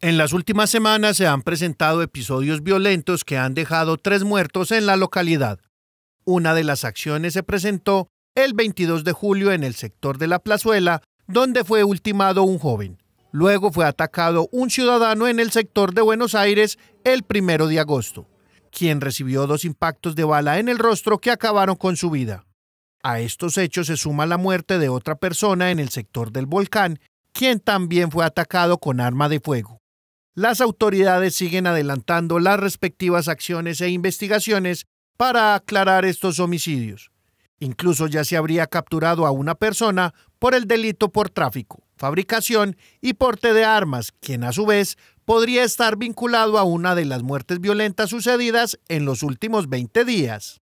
En las últimas semanas se han presentado episodios violentos que han dejado tres muertos en la localidad. Una de las acciones se presentó el 22 de julio en el sector de la plazuela, donde fue ultimado un joven. Luego fue atacado un ciudadano en el sector de Buenos Aires el 1 de agosto, quien recibió dos impactos de bala en el rostro que acabaron con su vida. A estos hechos se suma la muerte de otra persona en el sector del volcán, quien también fue atacado con arma de fuego las autoridades siguen adelantando las respectivas acciones e investigaciones para aclarar estos homicidios. Incluso ya se habría capturado a una persona por el delito por tráfico, fabricación y porte de armas, quien a su vez podría estar vinculado a una de las muertes violentas sucedidas en los últimos 20 días.